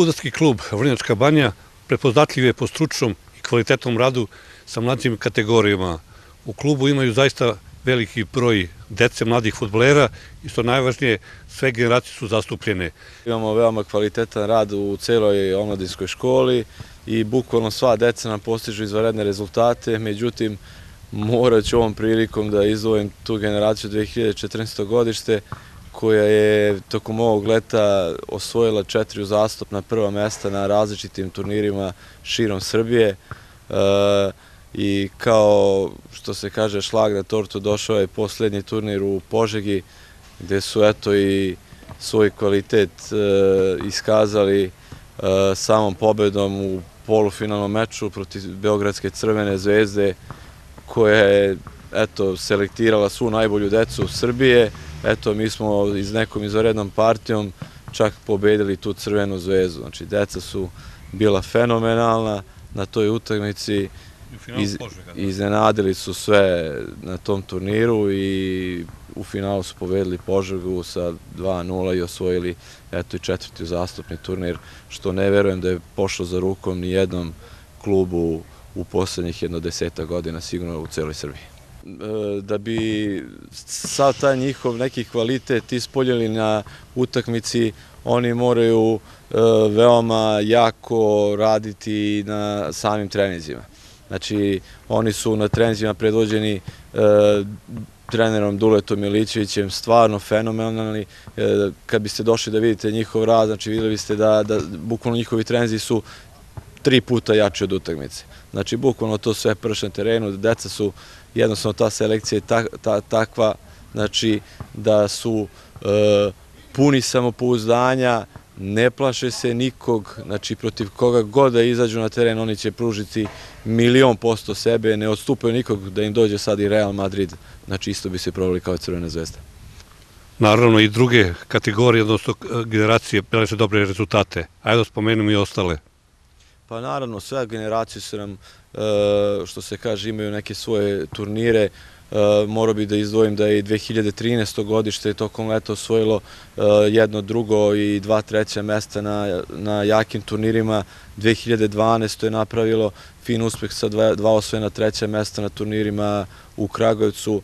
Futbolski klub Vrnjačka banja prepoznatljiv je po stručnom i kvalitetnom radu sa mladim kategorijama. U klubu imaju zaista veliki broj dece mladih futbolera i što najvažnije, sve generacije su zastupljene. Imamo veoma kvalitetan rad u celoj omladinskoj školi i bukvalno sva deca nam postižu izvaredne rezultate, međutim morat ću ovom prilikom da izdvojim tu generaciju 2014. godište koja je tokom ovog leta osvojila četiri uzastopna prva mesta na različitim turnirima širom Srbije e, i kao što se kaže šlag na tortu došao je posljednji turnir u Požegi gdje su eto i svoj kvalitet e, iskazali e, samom pobedom u polufinalnom meču protiv Beogradske crvene zvezde koja je eto, selektirala svu najbolju decu Srbije. Eto, mi smo iz nekom izvarednom partijom čak pobedili tu crvenu zvezu. Znači, deca su bila fenomenalna na toj utakmici. Iznenadili su sve na tom turniru i u finalu su povedili Požegu sa 2-0 i osvojili eto i četvrti zastupni turnir, što ne verujem da je pošlo za rukom ni jednom klubu u poslednjih jedno deseta godina sigurno u cijeloj Srbiji. E, da bi sav taj njihov neki kvalitet ispoljeli na utakmici, oni moraju e, veoma jako raditi na samim trenizima. Znači, oni su na trenizima predvođeni e, trenerom Duletom Ilićevićem, stvarno fenomenalni. Kad biste došli da vidite njihov rad, znači videli biste da bukvalno njihovi trenzi su tri puta jači od utakmice. Znači, bukvalno to sve prši terenu, deca su, jednostavno ta selekcija je takva, znači, da su e, puni samopouzdanja, ne plaše se nikog, znači, protiv koga god da izađu na teren, oni će pružiti milion posto sebe, ne odstupaju nikog da im dođe sad i Real Madrid, znači, isto bi se provali kao Crvena zvezda. Naravno, i druge kategorije, odnosno e, generacije, pjele se dobre rezultate. Ajde, da spomenem i ostale. Pa naravno, sve generacije su nam, e, što se kaže, imaju neke svoje turnire. E, morao bih da izdvojim da je 2013. godište tokom leta osvojilo e, jedno, drugo i dva treća mesta na jakim turnirima. 2012. je napravilo fin uspeh sa dva osvojena treća mesta na turnirima u Kragovicu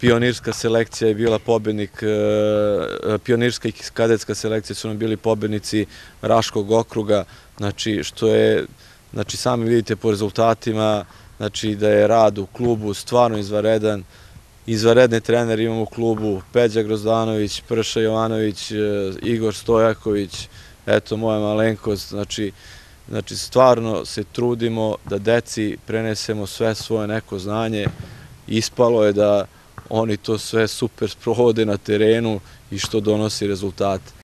pionirska selekcija je bila pobjednik, e, pionirska i kadetska selekcija su nam bili pobjednici Raškog okruga, znači što je, znači sami vidite po rezultatima, znači da je rad u klubu stvarno izvaredan, izvaredni trener imamo u klubu, Peđa Grozdanović, Prša Jovanović, e, Igor Stojaković, eto moja malenkost, znači, Znači, stvarno se trudimo da deci prenesemo sve svoje neko znanje. Ispalo je da oni to sve super sprovode na terenu i što donosi rezultate.